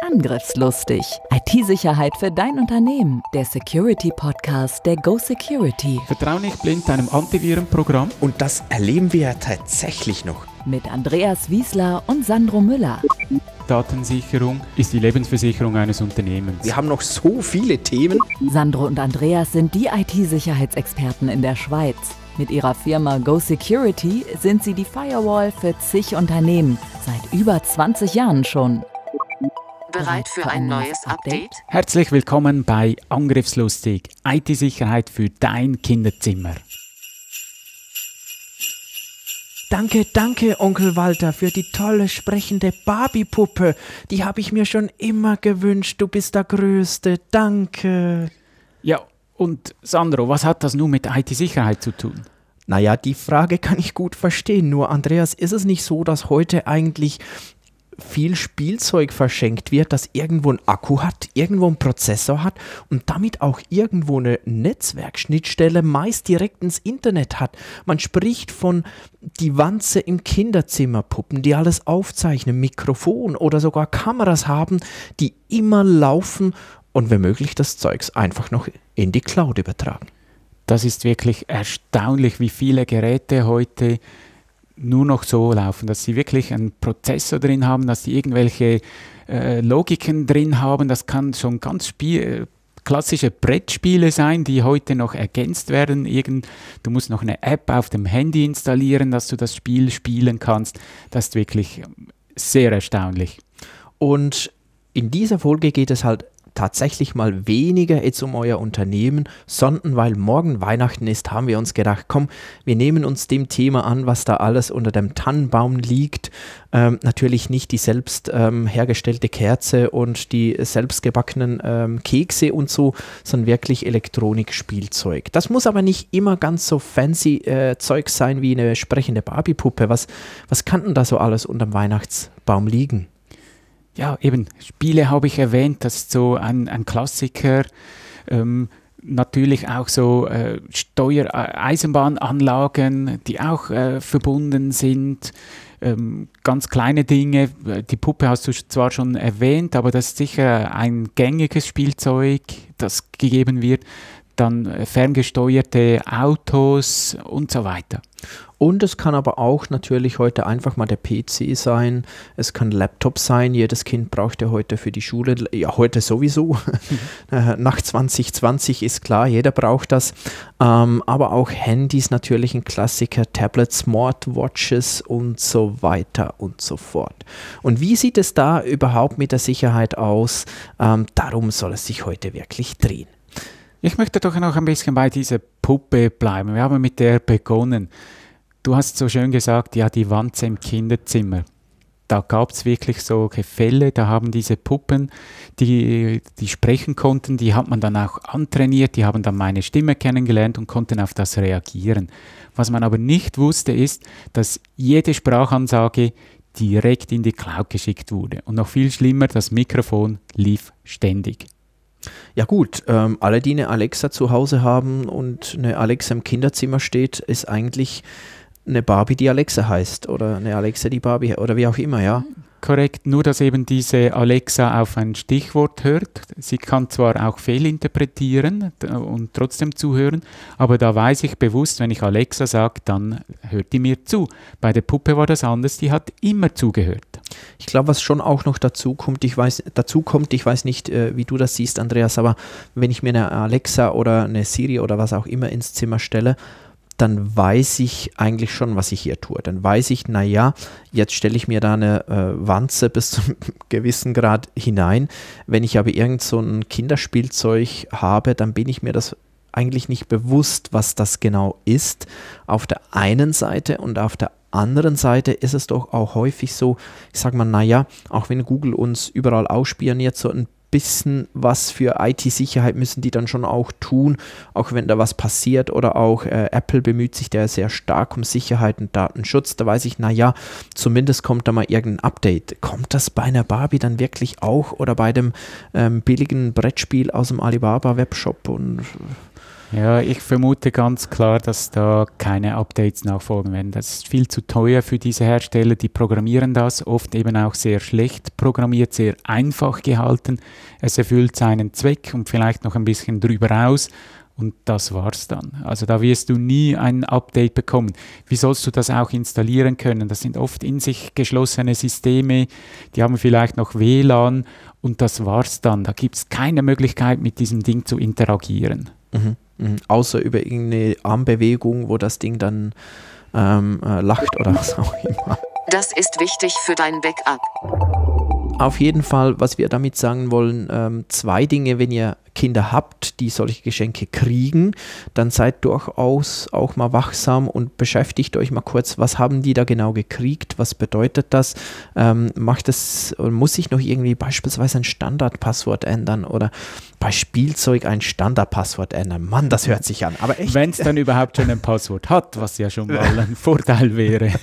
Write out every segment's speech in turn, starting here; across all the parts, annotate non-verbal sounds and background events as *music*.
Angriffslustig. IT-Sicherheit für dein Unternehmen. Der Security-Podcast der Go Security. Vertrau nicht blind deinem Antivirenprogramm. Und das erleben wir ja tatsächlich noch. Mit Andreas Wiesler und Sandro Müller. Datensicherung ist die Lebensversicherung eines Unternehmens. Wir haben noch so viele Themen. Sandro und Andreas sind die IT-Sicherheitsexperten in der Schweiz. Mit ihrer Firma Go Security sind sie die Firewall für zig Unternehmen, seit über 20 Jahren schon. Bereit für ein neues Update? Herzlich willkommen bei Angriffslustig, IT-Sicherheit für dein Kinderzimmer. Danke, danke, Onkel Walter, für die tolle sprechende Barbie-Puppe. Die habe ich mir schon immer gewünscht. Du bist der Größte. Danke. Ja, und Sandro, was hat das nun mit IT-Sicherheit zu tun? Naja, die Frage kann ich gut verstehen. Nur, Andreas, ist es nicht so, dass heute eigentlich viel Spielzeug verschenkt wird, das irgendwo einen Akku hat, irgendwo einen Prozessor hat und damit auch irgendwo eine Netzwerkschnittstelle meist direkt ins Internet hat. Man spricht von die Wanze im Kinderzimmer, Puppen, die alles aufzeichnen, Mikrofon oder sogar Kameras haben, die immer laufen und wenn möglich das Zeugs einfach noch in die Cloud übertragen. Das ist wirklich erstaunlich, wie viele Geräte heute nur noch so laufen, dass sie wirklich einen Prozessor drin haben, dass sie irgendwelche äh, Logiken drin haben. Das kann schon ganz spiel klassische Brettspiele sein, die heute noch ergänzt werden. Irgend, du musst noch eine App auf dem Handy installieren, dass du das Spiel spielen kannst. Das ist wirklich ähm, sehr erstaunlich. Und in dieser Folge geht es halt tatsächlich mal weniger jetzt um euer Unternehmen, sondern weil morgen Weihnachten ist, haben wir uns gedacht, komm, wir nehmen uns dem Thema an, was da alles unter dem Tannenbaum liegt. Ähm, natürlich nicht die selbst ähm, hergestellte Kerze und die selbstgebackenen ähm, Kekse und so, sondern wirklich Elektronikspielzeug. Das muss aber nicht immer ganz so fancy äh, Zeug sein wie eine sprechende Barbiepuppe. Was, was kann denn da so alles unter dem Weihnachtsbaum liegen? ja, eben, Spiele habe ich erwähnt, das ist so ein, ein Klassiker. Ähm, natürlich auch so äh, Steuer äh, die auch äh, verbunden sind. Ähm, ganz kleine Dinge. Äh, die Puppe hast du zwar schon erwähnt, aber das ist sicher ein gängiges Spielzeug, das gegeben wird dann äh, ferngesteuerte Autos und so weiter. Und es kann aber auch natürlich heute einfach mal der PC sein, es kann Laptop sein, jedes Kind braucht ja heute für die Schule, ja heute sowieso, *laughs* äh, nach 2020 ist klar, jeder braucht das, ähm, aber auch Handys natürlich ein Klassiker, Tablets, Smartwatches und so weiter und so fort. Und wie sieht es da überhaupt mit der Sicherheit aus? Ähm, darum soll es sich heute wirklich drehen. Ich möchte doch noch ein bisschen bei dieser Puppe bleiben. Wir haben mit der begonnen. Du hast so schön gesagt, ja, die Wanze im Kinderzimmer. Da gab es wirklich solche Fälle, da haben diese Puppen, die, die sprechen konnten, die hat man dann auch antrainiert, die haben dann meine Stimme kennengelernt und konnten auf das reagieren. Was man aber nicht wusste, ist, dass jede Sprachansage direkt in die Cloud geschickt wurde. Und noch viel schlimmer, das Mikrofon lief ständig. Ja gut, ähm, alle, die eine Alexa zu Hause haben und eine Alexa im Kinderzimmer steht, ist eigentlich eine Barbie, die Alexa heißt oder eine Alexa, die Barbie oder wie auch immer, ja. Korrekt, nur dass eben diese Alexa auf ein Stichwort hört. Sie kann zwar auch fehlinterpretieren und trotzdem zuhören, aber da weiß ich bewusst, wenn ich Alexa sage, dann hört die mir zu. Bei der Puppe war das anders, die hat immer zugehört. Ich glaube, was schon auch noch dazu kommt, ich weiß, dazu kommt, ich weiß nicht, äh, wie du das siehst, Andreas, aber wenn ich mir eine Alexa oder eine Siri oder was auch immer ins Zimmer stelle, dann weiß ich eigentlich schon, was ich hier tue. Dann weiß ich, naja, jetzt stelle ich mir da eine äh, Wanze bis zum *laughs* gewissen Grad hinein. Wenn ich aber irgend so ein Kinderspielzeug habe, dann bin ich mir das eigentlich nicht bewusst, was das genau ist, auf der einen Seite und auf der anderen anderen Seite ist es doch auch häufig so, ich sag mal, naja, auch wenn Google uns überall ausspioniert, so ein bisschen was für IT-Sicherheit müssen die dann schon auch tun, auch wenn da was passiert oder auch äh, Apple bemüht sich da sehr stark um Sicherheit und Datenschutz. Da weiß ich, naja, zumindest kommt da mal irgendein Update. Kommt das bei einer Barbie dann wirklich auch oder bei dem ähm, billigen Brettspiel aus dem Alibaba-Webshop und ja, ich vermute ganz klar, dass da keine Updates nachfolgen werden. Das ist viel zu teuer für diese Hersteller, die programmieren das, oft eben auch sehr schlecht programmiert, sehr einfach gehalten. Es erfüllt seinen Zweck und vielleicht noch ein bisschen drüber aus, und das war's dann. Also da wirst du nie ein Update bekommen. Wie sollst du das auch installieren können? Das sind oft in sich geschlossene Systeme, die haben vielleicht noch WLAN und das war's dann. Da gibt es keine Möglichkeit, mit diesem Ding zu interagieren. Mhm. Mhm. Außer über irgendeine Armbewegung, wo das Ding dann ähm, äh, lacht oder was auch immer. Das ist wichtig für dein Backup. Auf jeden Fall, was wir damit sagen wollen, ähm, zwei Dinge, wenn ihr Kinder habt, die solche Geschenke kriegen, dann seid durchaus auch mal wachsam und beschäftigt euch mal kurz, was haben die da genau gekriegt, was bedeutet das, ähm, macht das, muss ich noch irgendwie beispielsweise ein Standardpasswort ändern oder bei Spielzeug ein Standardpasswort ändern. Mann, das hört sich an, aber echt. Wenn es dann überhaupt schon ein *laughs* Passwort hat, was ja schon mal ein Vorteil wäre. *laughs*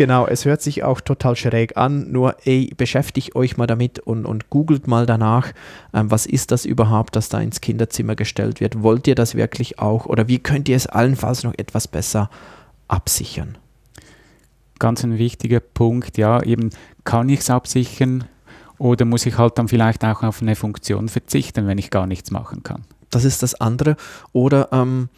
Genau, es hört sich auch total schräg an, nur ey, beschäftigt euch mal damit und, und googelt mal danach, ähm, was ist das überhaupt, das da ins Kinderzimmer gestellt wird. Wollt ihr das wirklich auch oder wie könnt ihr es allenfalls noch etwas besser absichern? Ganz ein wichtiger Punkt, ja, eben kann ich es absichern oder muss ich halt dann vielleicht auch auf eine Funktion verzichten, wenn ich gar nichts machen kann. Das ist das andere. Oder ähm,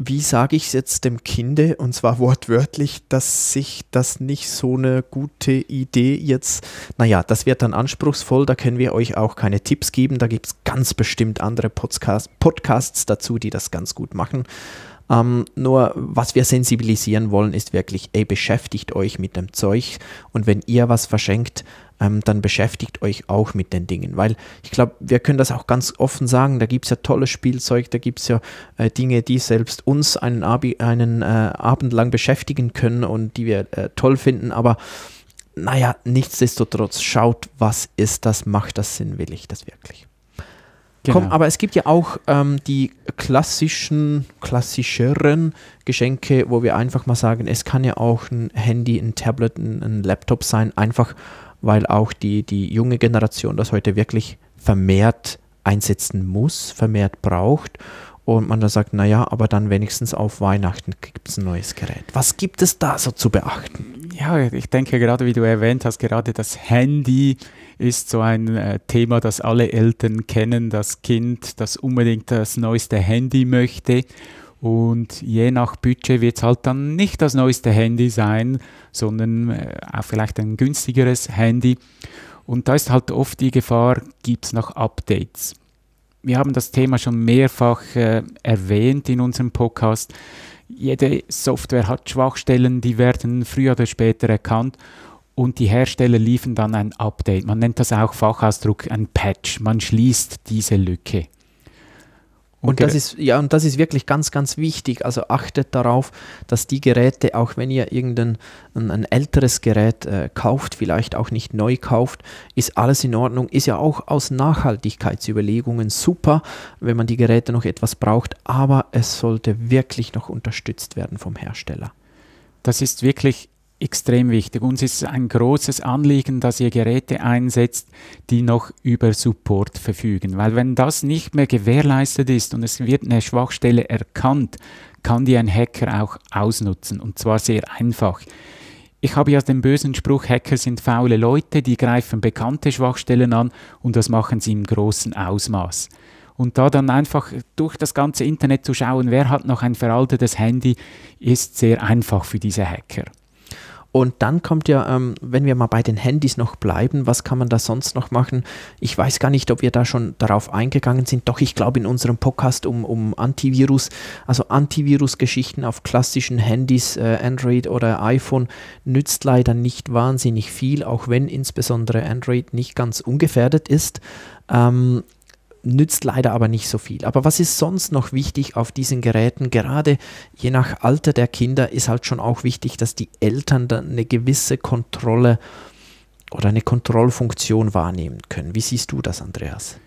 wie sage ich es jetzt dem Kinde, und zwar wortwörtlich, dass sich das nicht so eine gute Idee jetzt, naja, das wird dann anspruchsvoll, da können wir euch auch keine Tipps geben, da gibt es ganz bestimmt andere Podcast, Podcasts dazu, die das ganz gut machen. Ähm, nur was wir sensibilisieren wollen, ist wirklich, ey, beschäftigt euch mit dem Zeug und wenn ihr was verschenkt, ähm, dann beschäftigt euch auch mit den Dingen. Weil ich glaube, wir können das auch ganz offen sagen, da gibt es ja tolles Spielzeug, da gibt es ja äh, Dinge, die selbst uns einen, Abi, einen äh, Abend lang beschäftigen können und die wir äh, toll finden, aber naja, nichtsdestotrotz schaut, was ist das, macht das Sinn, will ich das wirklich. Genau. Komm, aber es gibt ja auch ähm, die klassischen, klassischeren Geschenke, wo wir einfach mal sagen, es kann ja auch ein Handy, ein Tablet, ein, ein Laptop sein, einfach weil auch die, die junge Generation das heute wirklich vermehrt einsetzen muss, vermehrt braucht und man da sagt, naja, aber dann wenigstens auf Weihnachten gibt es ein neues Gerät. Was gibt es da so zu beachten? Ja, ich denke gerade, wie du erwähnt hast, gerade das Handy ist so ein äh, Thema, das alle Eltern kennen, das Kind, das unbedingt das neueste Handy möchte. Und je nach Budget wird es halt dann nicht das neueste Handy sein, sondern äh, auch vielleicht ein günstigeres Handy. Und da ist halt oft die Gefahr, gibt es noch Updates. Wir haben das Thema schon mehrfach äh, erwähnt in unserem Podcast. Jede Software hat Schwachstellen, die werden früher oder später erkannt und die Hersteller liefern dann ein Update. Man nennt das auch Fachausdruck ein Patch. Man schließt diese Lücke. Und okay. das ist, ja, und das ist wirklich ganz, ganz wichtig. Also achtet darauf, dass die Geräte, auch wenn ihr irgendein ein, ein älteres Gerät äh, kauft, vielleicht auch nicht neu kauft, ist alles in Ordnung. Ist ja auch aus Nachhaltigkeitsüberlegungen super, wenn man die Geräte noch etwas braucht, aber es sollte wirklich noch unterstützt werden vom Hersteller. Das ist wirklich extrem wichtig. Uns ist ein großes Anliegen, dass ihr Geräte einsetzt, die noch über Support verfügen. Weil wenn das nicht mehr gewährleistet ist und es wird eine Schwachstelle erkannt, kann die ein Hacker auch ausnutzen. Und zwar sehr einfach. Ich habe ja den bösen Spruch, Hacker sind faule Leute, die greifen bekannte Schwachstellen an und das machen sie im großen Ausmaß und da dann einfach durch das ganze Internet zu schauen, wer hat noch ein veraltetes Handy, ist sehr einfach für diese Hacker. Und dann kommt ja, ähm, wenn wir mal bei den Handys noch bleiben, was kann man da sonst noch machen? Ich weiß gar nicht, ob wir da schon darauf eingegangen sind. Doch, ich glaube, in unserem Podcast um, um Antivirus, also Antivirus-Geschichten auf klassischen Handys, äh, Android oder iPhone, nützt leider nicht wahnsinnig viel, auch wenn insbesondere Android nicht ganz ungefährdet ist. Ähm, nützt leider aber nicht so viel. Aber was ist sonst noch wichtig auf diesen Geräten? Gerade je nach Alter der Kinder ist halt schon auch wichtig, dass die Eltern dann eine gewisse Kontrolle oder eine Kontrollfunktion wahrnehmen können. Wie siehst du das, Andreas?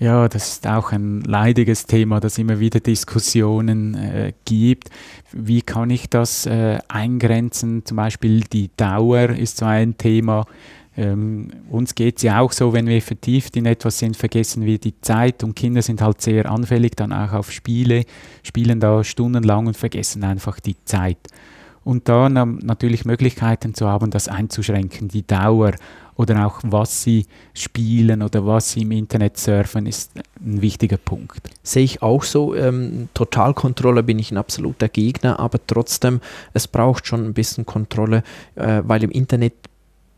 Ja, das ist auch ein leidiges Thema, das immer wieder Diskussionen äh, gibt. Wie kann ich das äh, eingrenzen? Zum Beispiel die Dauer ist so ein Thema. Ähm, uns geht es ja auch so, wenn wir vertieft in etwas sind, vergessen wir die Zeit und Kinder sind halt sehr anfällig dann auch auf Spiele, spielen da stundenlang und vergessen einfach die Zeit. Und da natürlich Möglichkeiten zu haben, das einzuschränken, die Dauer oder auch was sie spielen oder was sie im Internet surfen, ist ein wichtiger Punkt. Sehe ich auch so. Ähm, Totalkontrolle bin ich ein absoluter Gegner, aber trotzdem, es braucht schon ein bisschen Kontrolle, äh, weil im Internet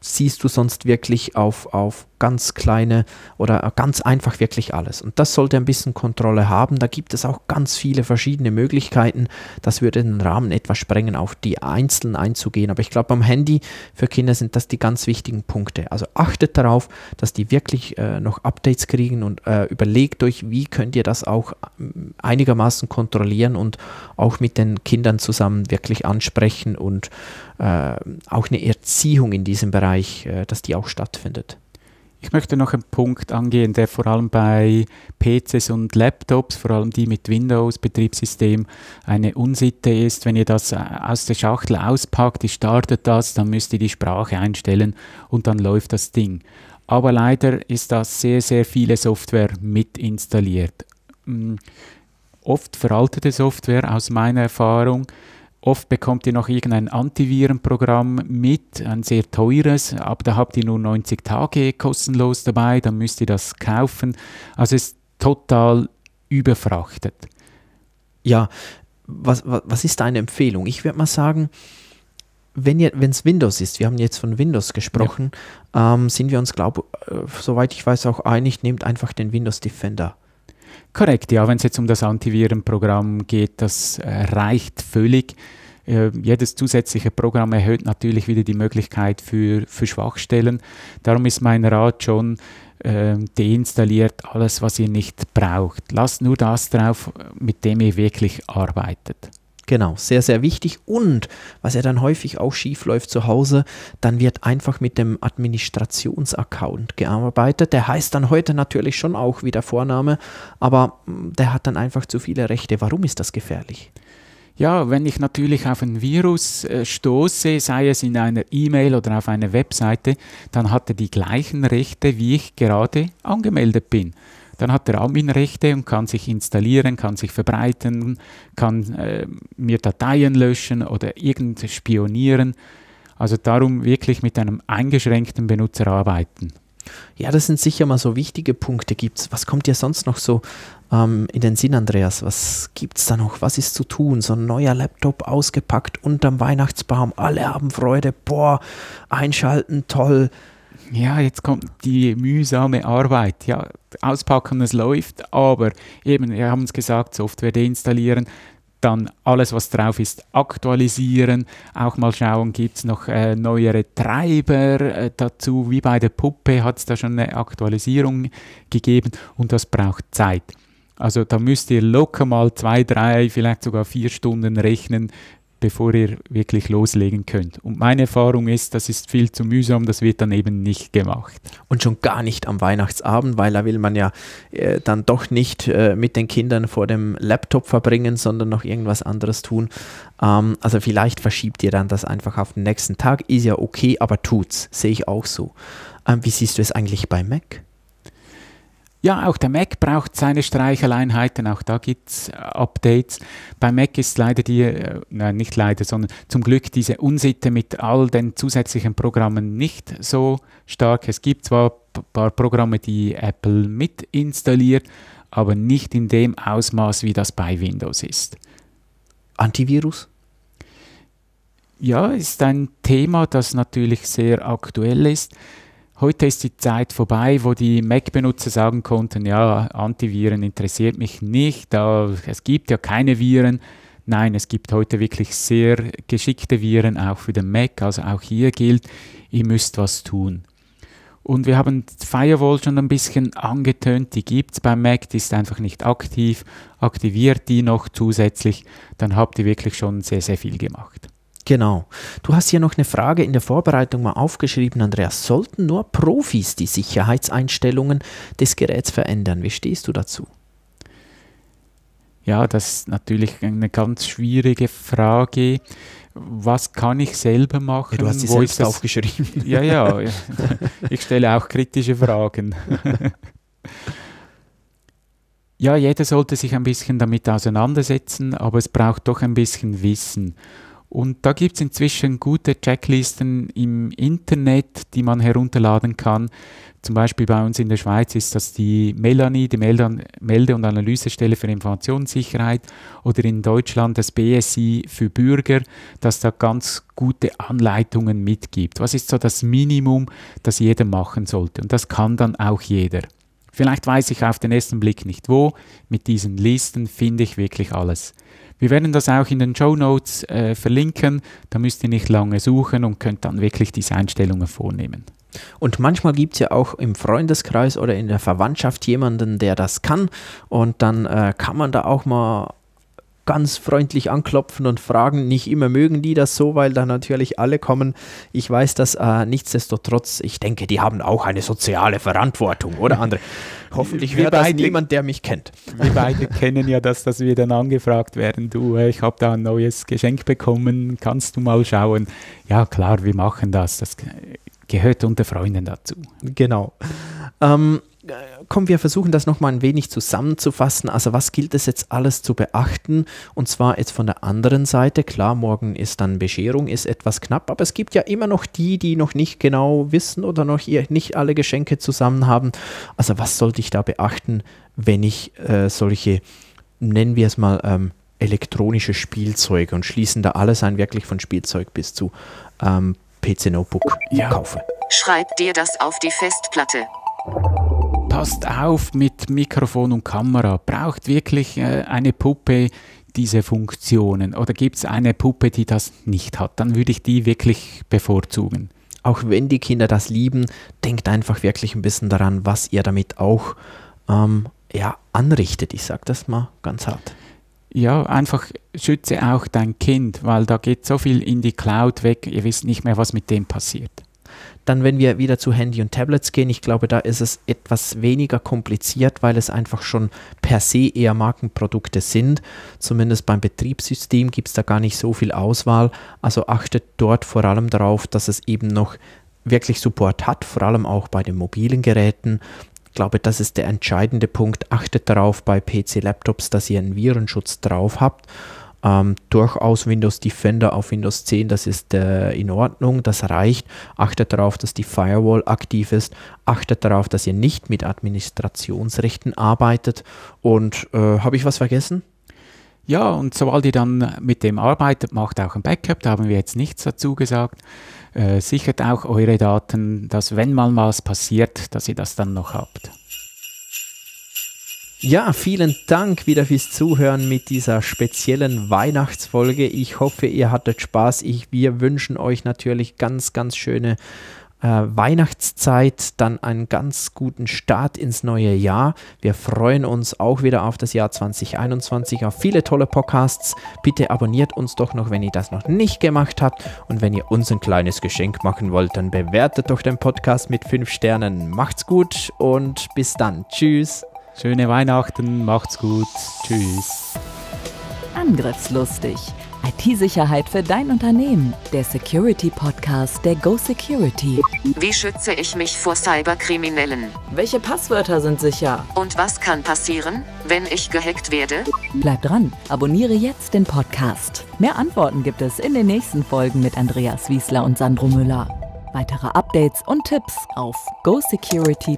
siehst du sonst wirklich auf, auf ganz kleine oder ganz einfach wirklich alles. Und das sollte ein bisschen Kontrolle haben. Da gibt es auch ganz viele verschiedene Möglichkeiten. Das würde den Rahmen etwas sprengen, auf die einzelnen einzugehen. Aber ich glaube, beim Handy für Kinder sind das die ganz wichtigen Punkte. Also achtet darauf, dass die wirklich äh, noch Updates kriegen und äh, überlegt euch, wie könnt ihr das auch mm, einigermaßen kontrollieren und auch mit den Kindern zusammen wirklich ansprechen und äh, auch eine Erziehung in diesem Bereich, äh, dass die auch stattfindet. Ich möchte noch einen Punkt angehen, der vor allem bei PCs und Laptops, vor allem die mit Windows-Betriebssystem, eine Unsitte ist. Wenn ihr das äh, aus der Schachtel auspackt, ihr startet das, dann müsst ihr die Sprache einstellen und dann läuft das Ding. Aber leider ist da sehr, sehr viele Software mit installiert. Mm, oft veraltete Software aus meiner Erfahrung Oft bekommt ihr noch irgendein Antivirenprogramm mit, ein sehr teures, aber da habt ihr nur 90 Tage kostenlos dabei, dann müsst ihr das kaufen. Also es ist total überfrachtet. Ja, was, was, was ist deine Empfehlung? Ich würde mal sagen, wenn es Windows ist, wir haben jetzt von Windows gesprochen, ja. ähm, sind wir uns, glaube äh, soweit ich weiß, auch einig, nehmt einfach den Windows Defender. Korrekt, ja, wenn es jetzt um das Antivirenprogramm geht, das äh, reicht völlig. Äh, jedes zusätzliche Programm erhöht natürlich wieder die Möglichkeit für, für Schwachstellen. Darum ist mein Rat schon, äh, deinstalliert alles, was ihr nicht braucht. Lasst nur das drauf, mit dem ihr wirklich arbeitet. Genau, sehr, sehr wichtig. Und was ja dann häufig auch schief läuft zu Hause, dann wird einfach mit dem Administrationsaccount gearbeitet. Der heißt dann heute natürlich schon auch wie der Vorname, aber hm, der hat dann einfach zu viele Rechte. Warum ist das gefährlich? Ja, wenn ich natürlich auf ein Virus äh, stoße, sei es in einer E-Mail oder auf einer Webseite, dann hat er die gleichen Rechte, wie ich gerade angemeldet bin. Dann hat er Admin Rechte und kann sich installieren, kann sich verbreiten, kann äh, mir Dateien löschen oder irgend spionieren. Also darum wirklich mit einem eingeschränkten Benutzer arbeiten. Ja, das sind sicher mal so wichtige Punkte. Gibt's, was kommt dir sonst noch so ähm, in den Sinn, Andreas? Was gibt es da noch? Was ist zu tun? So ein neuer Laptop ausgepackt unterm Weihnachtsbaum. Alle haben Freude. Boah, einschalten, toll ja, jetzt kommt die mühsame Arbeit. Ja, auspacken, es läuft, aber eben, wir haben es gesagt, Software deinstallieren, dann alles, was drauf ist, aktualisieren, auch mal schauen, gibt es noch äh, neuere Treiber äh, dazu, wie bei der Puppe hat es da schon eine Aktualisierung gegeben und das braucht Zeit. Also da müsst ihr locker mal zwei, drei, vielleicht sogar vier Stunden rechnen, bevor ihr wirklich loslegen könnt. Und meine Erfahrung ist, das ist viel zu mühsam, das wird dann eben nicht gemacht. Und schon gar nicht am Weihnachtsabend, weil da will man ja äh, dann doch nicht äh, mit den Kindern vor dem Laptop verbringen, sondern noch irgendwas anderes tun. Ähm, also vielleicht verschiebt ihr dann das einfach auf den nächsten Tag, ist ja okay, aber tut's, sehe ich auch so. Ähm, wie siehst du es eigentlich bei Mac? Ja, auch der Mac braucht seine Streicheleinheiten, auch da gibt es äh, Updates. Bei Mac ist leider die, äh, nein, nicht leider, sondern zum Glück diese Unsitte mit all den zusätzlichen Programmen nicht so stark. Es gibt zwar ein paar Programme, die Apple mit installiert, aber nicht in dem Ausmaß, wie das bei Windows ist. Antivirus? Ja, ist ein Thema, das natürlich sehr aktuell ist. Heute ist die Zeit vorbei, wo die Mac-Benutzer sagen konnten, ja, Antiviren interessiert mich nicht, es gibt ja keine Viren. Nein, es gibt heute wirklich sehr geschickte Viren auch für den Mac, also auch hier gilt, ihr müsst was tun. Und wir haben Firewall schon ein bisschen angetönt, die gibt es beim Mac, die ist einfach nicht aktiv. Aktiviert die noch zusätzlich, dann habt ihr wirklich schon sehr, sehr viel gemacht. Genau. Du hast hier noch eine Frage in der Vorbereitung mal aufgeschrieben, Andreas. Sollten nur Profis die Sicherheitseinstellungen des Geräts verändern? Wie stehst du dazu? Ja, das ist natürlich eine ganz schwierige Frage. Was kann ich selber machen? Ja, du hast sie Wo selbst aufgeschrieben. Ja, ja. Ich stelle auch kritische Fragen. Ja, jeder sollte sich ein bisschen damit auseinandersetzen, aber es braucht doch ein bisschen Wissen. Und da gibt es inzwischen gute Checklisten im Internet, die man herunterladen kann. Zum Beispiel bei uns in der Schweiz ist das die Melanie, die Melde- und Analysestelle für Informationssicherheit, oder in Deutschland das BSI für Bürger, das da ganz gute Anleitungen mitgibt. Was ist so das Minimum, das jeder machen sollte? Und das kann dann auch jeder. Vielleicht weiß ich auf den ersten Blick nicht wo. Mit diesen Listen finde ich wirklich alles. Wir werden das auch in den Show Notes äh, verlinken. Da müsst ihr nicht lange suchen und könnt dann wirklich diese Einstellungen vornehmen. Und manchmal gibt es ja auch im Freundeskreis oder in der Verwandtschaft jemanden, der das kann. Und dann äh, kann man da auch mal ganz freundlich anklopfen und fragen. Nicht immer mögen die das so, weil da natürlich alle kommen. Ich weiß das äh, nichtsdestotrotz. Ich denke, die haben auch eine soziale Verantwortung, oder andere? *laughs* Hoffentlich wird hört das niemand, der mich kennt. Wir beide kennen ja das, dass wir dann angefragt werden. Du, äh, ich habe da ein neues Geschenk bekommen. Kannst du mal schauen? Ja, klar, wir machen das. Das gehört unter Freunden dazu. Genau. Ähm, komm, wir versuchen das nochmal ein wenig zusammenzufassen. Also was gilt es jetzt alles zu beachten? Und zwar jetzt von der anderen Seite. Klar, morgen ist dann Bescherung, ist etwas knapp, aber es gibt ja immer noch die, die noch nicht genau wissen oder noch ihr nicht alle Geschenke zusammen haben. Also was sollte ich da beachten, wenn ich äh, solche, nennen wir es mal, ähm, elektronische Spielzeuge und schließen da alles ein, wirklich von Spielzeug bis zu ähm, PC-Notebook ja. kaufe? Schreib dir das auf die Festplatte. Passt auf mit Mikrofon und Kamera. Braucht wirklich äh, eine Puppe diese Funktionen? Oder gibt es eine Puppe, die das nicht hat? Dann würde ich die wirklich bevorzugen. Auch wenn die Kinder das lieben, denkt einfach wirklich ein bisschen daran, was ihr damit auch ähm, ja, anrichtet. Ich sage das mal ganz hart. Ja, einfach schütze auch dein Kind, weil da geht so viel in die Cloud weg, ihr wisst nicht mehr, was mit dem passiert. Dann, wenn wir wieder zu Handy und Tablets gehen, ich glaube, da ist es etwas weniger kompliziert, weil es einfach schon per se eher Markenprodukte sind. Zumindest beim Betriebssystem gibt es da gar nicht so viel Auswahl. Also achtet dort vor allem darauf, dass es eben noch wirklich Support hat, vor allem auch bei den mobilen Geräten. Ich glaube, das ist der entscheidende Punkt. Achtet darauf bei PC-Laptops, dass ihr einen Virenschutz drauf habt ähm, durchaus Windows Defender auf Windows 10, das ist äh, in Ordnung, das reicht. Achtet darauf, dass die Firewall aktiv ist. Achtet darauf, dass ihr nicht mit Administrationsrechten arbeitet. Und äh, habe ich was vergessen? Ja, und sobald ihr dann mit dem arbeitet, macht auch ein Backup, da haben wir jetzt nichts dazu gesagt. Äh, sichert auch eure Daten, dass wenn mal was passiert, dass ihr das dann noch habt. Ja, vielen Dank wieder fürs Zuhören mit dieser speziellen Weihnachtsfolge. Ich hoffe, ihr hattet Spaß. Ich, wir wünschen euch natürlich ganz, ganz schöne äh, Weihnachtszeit, dann einen ganz guten Start ins neue Jahr. Wir freuen uns auch wieder auf das Jahr 2021, auf viele tolle Podcasts. Bitte abonniert uns doch noch, wenn ihr das noch nicht gemacht habt. Und wenn ihr uns ein kleines Geschenk machen wollt, dann bewertet doch den Podcast mit 5 Sternen. Macht's gut und bis dann. Tschüss. Schöne Weihnachten, macht's gut. Tschüss. Angriffslustig. IT-Sicherheit für dein Unternehmen. Der Security-Podcast der Go Security. Wie schütze ich mich vor Cyberkriminellen? Welche Passwörter sind sicher? Und was kann passieren, wenn ich gehackt werde? Bleib dran, abonniere jetzt den Podcast. Mehr Antworten gibt es in den nächsten Folgen mit Andreas Wiesler und Sandro Müller. Weitere Updates und Tipps auf gosecurity.ch.